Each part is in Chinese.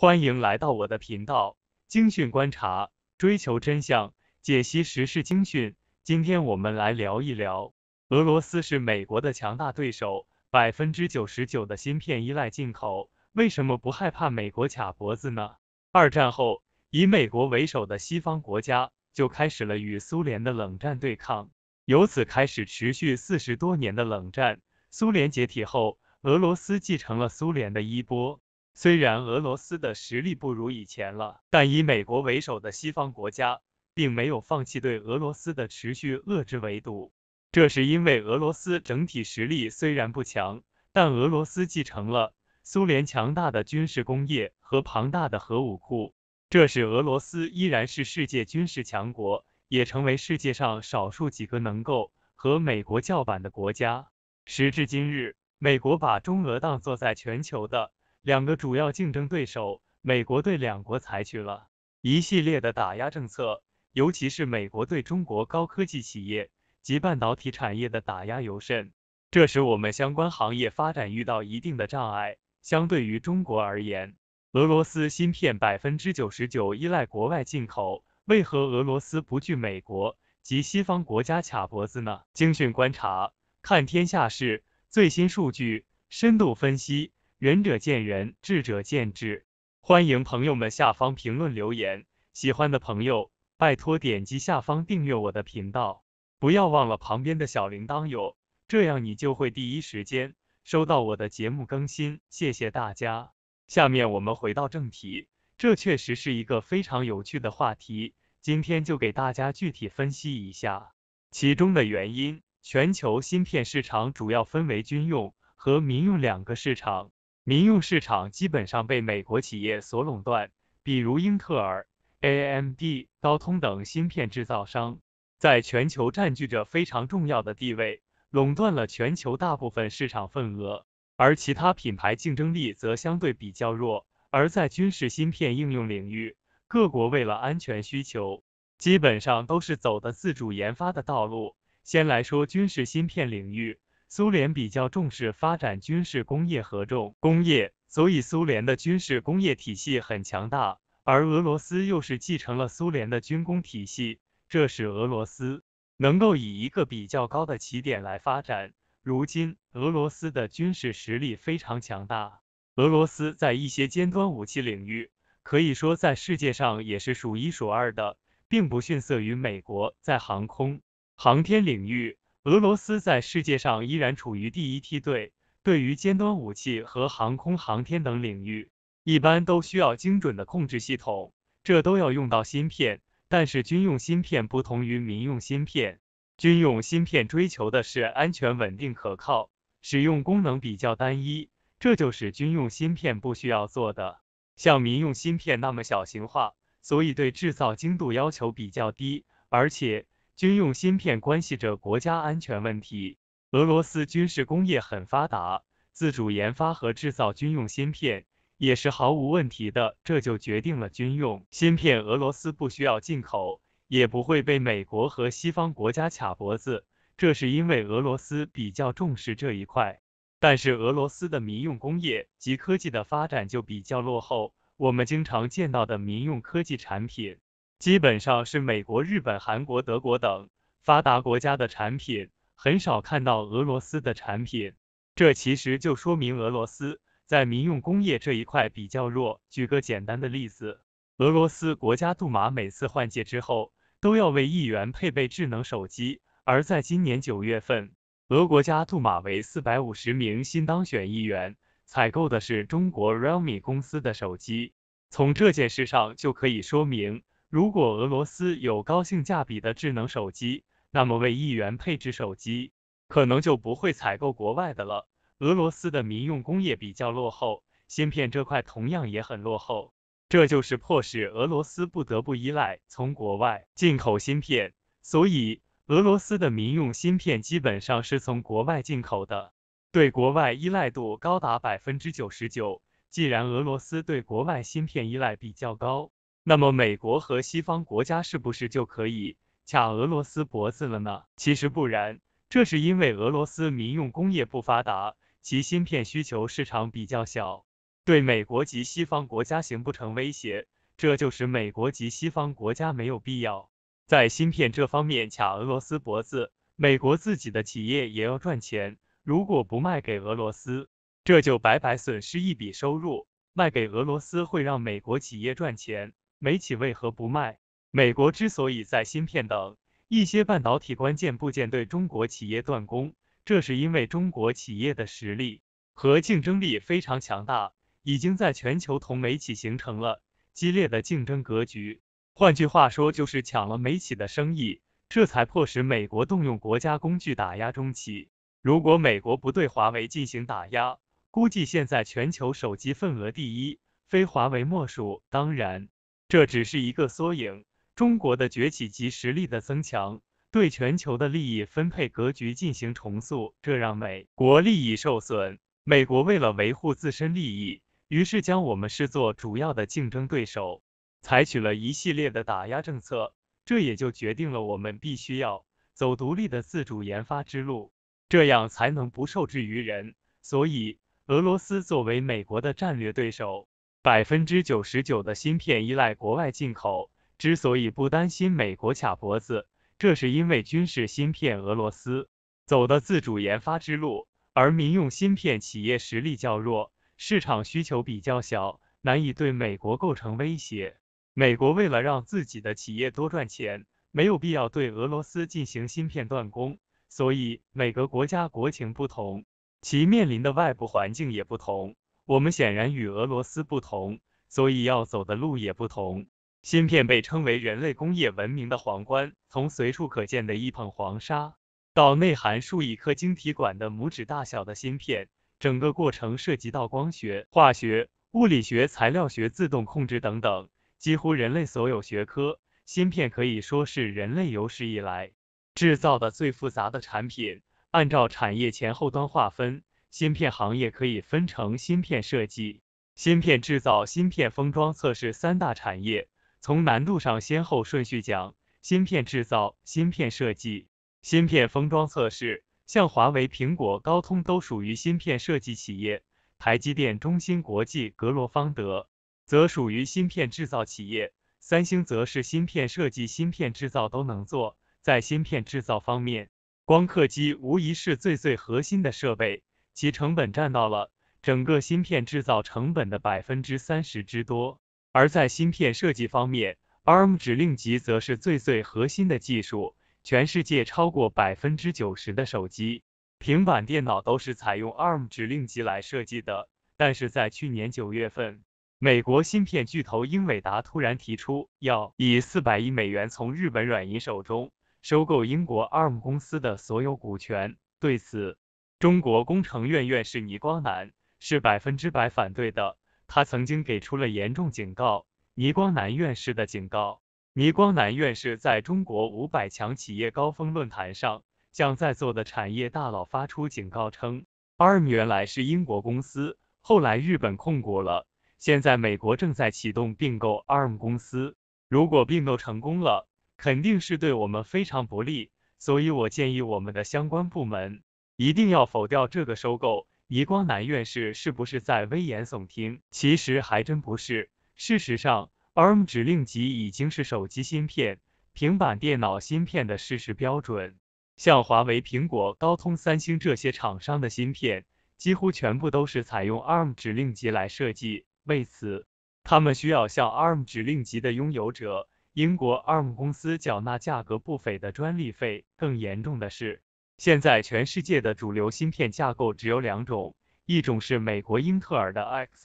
欢迎来到我的频道，精训观察，追求真相，解析时事精训。今天我们来聊一聊，俄罗斯是美国的强大对手，百分之九十九的芯片依赖进口，为什么不害怕美国卡脖子呢？二战后，以美国为首的西方国家就开始了与苏联的冷战对抗，由此开始持续四十多年的冷战。苏联解体后，俄罗斯继承了苏联的衣钵。虽然俄罗斯的实力不如以前了，但以美国为首的西方国家并没有放弃对俄罗斯的持续遏制围堵。这是因为俄罗斯整体实力虽然不强，但俄罗斯继承了苏联强大的军事工业和庞大的核武库，这使俄罗斯依然是世界军事强国，也成为世界上少数几个能够和美国叫板的国家。时至今日，美国把中俄当作在全球的。两个主要竞争对手，美国对两国采取了一系列的打压政策，尤其是美国对中国高科技企业及半导体产业的打压尤甚，这使我们相关行业发展遇到一定的障碍。相对于中国而言，俄罗斯芯片百分之九十九依赖国外进口，为何俄罗斯不惧美国及西方国家卡脖子呢？精讯观察，看天下事，最新数据，深度分析。仁者见仁，智者见智。欢迎朋友们下方评论留言，喜欢的朋友拜托点击下方订阅我的频道，不要忘了旁边的小铃铛哟，这样你就会第一时间收到我的节目更新。谢谢大家。下面我们回到正题，这确实是一个非常有趣的话题。今天就给大家具体分析一下其中的原因。全球芯片市场主要分为军用和民用两个市场。民用市场基本上被美国企业所垄断，比如英特尔、AMD、高通等芯片制造商，在全球占据着非常重要的地位，垄断了全球大部分市场份额，而其他品牌竞争力则相对比较弱。而在军事芯片应用领域，各国为了安全需求，基本上都是走的自主研发的道路。先来说军事芯片领域。苏联比较重视发展军事工业和重工业，所以苏联的军事工业体系很强大。而俄罗斯又是继承了苏联的军工体系，这使俄罗斯能够以一个比较高的起点来发展。如今，俄罗斯的军事实力非常强大，俄罗斯在一些尖端武器领域可以说在世界上也是数一数二的，并不逊色于美国。在航空、航天领域。俄罗斯在世界上依然处于第一梯队，对于尖端武器和航空航天等领域，一般都需要精准的控制系统，这都要用到芯片。但是军用芯片不同于民用芯片，军用芯片追求的是安全、稳定、可靠，使用功能比较单一，这就是军用芯片不需要做的，像民用芯片那么小型化，所以对制造精度要求比较低，而且。军用芯片关系着国家安全问题，俄罗斯军事工业很发达，自主研发和制造军用芯片也是毫无问题的，这就决定了军用芯片俄罗斯不需要进口，也不会被美国和西方国家卡脖子，这是因为俄罗斯比较重视这一块。但是俄罗斯的民用工业及科技的发展就比较落后，我们经常见到的民用科技产品。基本上是美国、日本、韩国、德国等发达国家的产品，很少看到俄罗斯的产品。这其实就说明俄罗斯在民用工业这一块比较弱。举个简单的例子，俄罗斯国家杜马每次换届之后都要为议员配备智能手机，而在今年九月份，俄国家杜马为四百五十名新当选议员采购的是中国 Realme 公司的手机。从这件事上就可以说明。如果俄罗斯有高性价比的智能手机，那么为议员配置手机，可能就不会采购国外的了。俄罗斯的民用工业比较落后，芯片这块同样也很落后，这就是迫使俄罗斯不得不依赖从国外进口芯片。所以，俄罗斯的民用芯片基本上是从国外进口的，对国外依赖度高达百分之九十九。既然俄罗斯对国外芯片依赖比较高，那么美国和西方国家是不是就可以卡俄罗斯脖子了呢？其实不然，这是因为俄罗斯民用工业不发达，其芯片需求市场比较小，对美国及西方国家形不成威胁，这就使美国及西方国家没有必要在芯片这方面卡俄罗斯脖子。美国自己的企业也要赚钱，如果不卖给俄罗斯，这就白白损失一笔收入；卖给俄罗斯会让美国企业赚钱。美企为何不卖？美国之所以在芯片等一些半导体关键部件对中国企业断供，这是因为中国企业的实力和竞争力非常强大，已经在全球同美企形成了激烈的竞争格局。换句话说，就是抢了美企的生意，这才迫使美国动用国家工具打压中企。如果美国不对华为进行打压，估计现在全球手机份额第一非华为莫属。当然。这只是一个缩影，中国的崛起及实力的增强，对全球的利益分配格局进行重塑，这让美国利益受损。美国为了维护自身利益，于是将我们视作主要的竞争对手，采取了一系列的打压政策。这也就决定了我们必须要走独立的自主研发之路，这样才能不受制于人。所以，俄罗斯作为美国的战略对手。百分之九十九的芯片依赖国外进口，之所以不担心美国卡脖子，这是因为军事芯片俄罗斯走的自主研发之路，而民用芯片企业实力较弱，市场需求比较小，难以对美国构成威胁。美国为了让自己的企业多赚钱，没有必要对俄罗斯进行芯片断供，所以每个国家国情不同，其面临的外部环境也不同。我们显然与俄罗斯不同，所以要走的路也不同。芯片被称为人类工业文明的皇冠，从随处可见的一捧黄沙，到内含数亿颗晶体管的拇指大小的芯片，整个过程涉及到光学、化学、物理学、材料学、自动控制等等，几乎人类所有学科。芯片可以说是人类有史以来制造的最复杂的产品。按照产业前后端划分。芯片行业可以分成芯片设计、芯片制造、芯片封装测试三大产业。从难度上先后顺序讲，芯片制造、芯片设计、芯片封装测试。像华为、苹果、高通都属于芯片设计企业，台积电、中芯国际、格罗方德则属于芯片制造企业，三星则是芯片设计、芯片制造都能做。在芯片制造方面，光刻机无疑是最最核心的设备。其成本占到了整个芯片制造成本的百分之三十之多。而在芯片设计方面，ARM 指令集则是最最核心的技术。全世界超过百分之九十的手机、平板电脑都是采用 ARM 指令集来设计的。但是在去年九月份，美国芯片巨头英伟达突然提出要以四百亿美元从日本软银手中收购英国 ARM 公司的所有股权。对此，中国工程院院士倪光南是百分之百反对的。他曾经给出了严重警告。倪光南院士的警告：倪光南院士在中国五百强企业高峰论坛上向在座的产业大佬发出警告，称 ARM 原来是英国公司，后来日本控股了，现在美国正在启动并购 ARM 公司。如果并购成功了，肯定是对我们非常不利。所以我建议我们的相关部门。一定要否掉这个收购？倪光南院士是不是在危言耸听？其实还真不是。事实上，ARM 指令集已经是手机芯片、平板电脑芯片的事实标准。像华为、苹果、高通、三星这些厂商的芯片，几乎全部都是采用 ARM 指令集来设计。为此，他们需要向 ARM 指令集的拥有者——英国 ARM 公司缴纳价格不菲的专利费。更严重的是，现在全世界的主流芯片架构只有两种，一种是美国英特尔的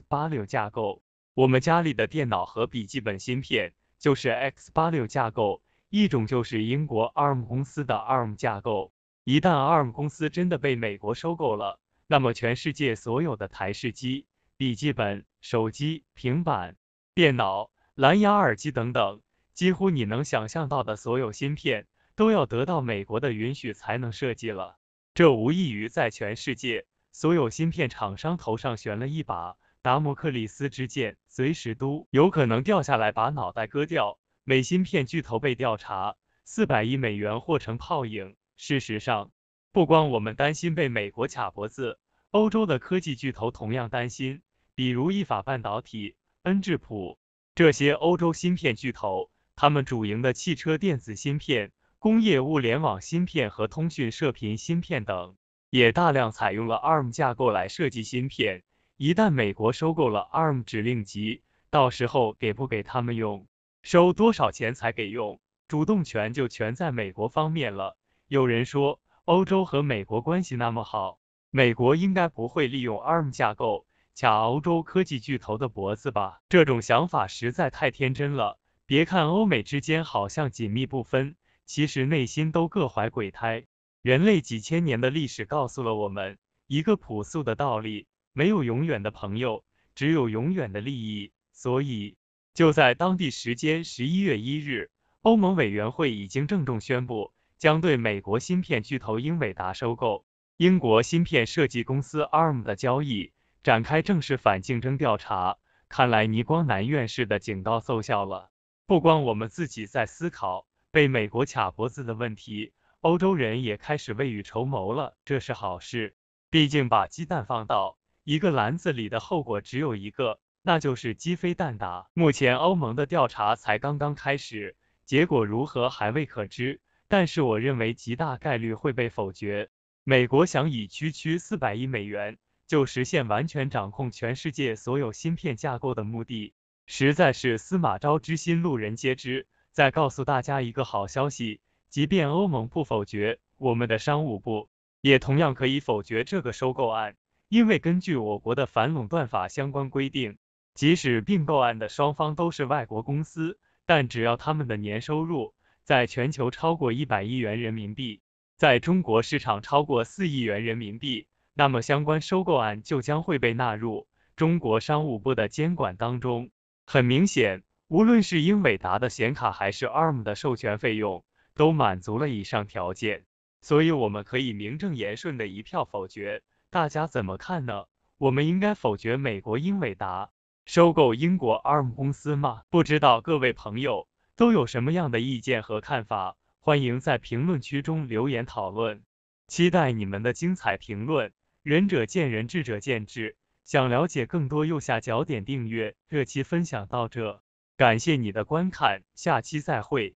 x86 架构，我们家里的电脑和笔记本芯片就是 x86 架构；一种就是英国 ARM 公司的 ARM 架构。一旦 ARM 公司真的被美国收购了，那么全世界所有的台式机、笔记本、手机、平板、电脑、蓝牙耳机等等，几乎你能想象到的所有芯片。都要得到美国的允许才能设计了，这无异于在全世界所有芯片厂商头上悬了一把达摩克里斯之剑，随时都有可能掉下来把脑袋割掉。美芯片巨头被调查，四百亿美元或成泡影。事实上，不光我们担心被美国卡脖子，欧洲的科技巨头同样担心，比如意法半导体、恩智浦这些欧洲芯片巨头，他们主营的汽车电子芯片。工业物联网芯片和通讯射频芯片等，也大量采用了 ARM 架构来设计芯片。一旦美国收购了 ARM 指令集，到时候给不给他们用，收多少钱才给用，主动权就全在美国方面了。有人说，欧洲和美国关系那么好，美国应该不会利用 ARM 架构卡欧洲科技巨头的脖子吧？这种想法实在太天真了。别看欧美之间好像紧密不分。其实内心都各怀鬼胎。人类几千年的历史告诉了我们一个朴素的道理：没有永远的朋友，只有永远的利益。所以，就在当地时间十一月一日，欧盟委员会已经郑重宣布，将对美国芯片巨头英伟达收购英国芯片设计公司 ARM 的交易展开正式反竞争调查。看来倪光南院士的警告奏效了，不光我们自己在思考。被美国卡脖子的问题，欧洲人也开始未雨绸缪了，这是好事。毕竟把鸡蛋放到一个篮子里的后果只有一个，那就是鸡飞蛋打。目前欧盟的调查才刚刚开始，结果如何还未可知，但是我认为极大概率会被否决。美国想以区区四百亿美元就实现完全掌控全世界所有芯片架构的目的，实在是司马昭之心，路人皆知。再告诉大家一个好消息，即便欧盟不否决，我们的商务部也同样可以否决这个收购案。因为根据我国的反垄断法相关规定，即使并购案的双方都是外国公司，但只要他们的年收入在全球超过一百亿元人民币，在中国市场超过四亿元人民币，那么相关收购案就将会被纳入中国商务部的监管当中。很明显。无论是英伟达的显卡还是 ARM 的授权费用，都满足了以上条件，所以我们可以名正言顺的一票否决。大家怎么看呢？我们应该否决美国英伟达收购英国 ARM 公司吗？不知道各位朋友都有什么样的意见和看法，欢迎在评论区中留言讨论。期待你们的精彩评论。仁者见仁，智者见智。想了解更多，右下角点订阅。这期分享到这。感谢你的观看，下期再会。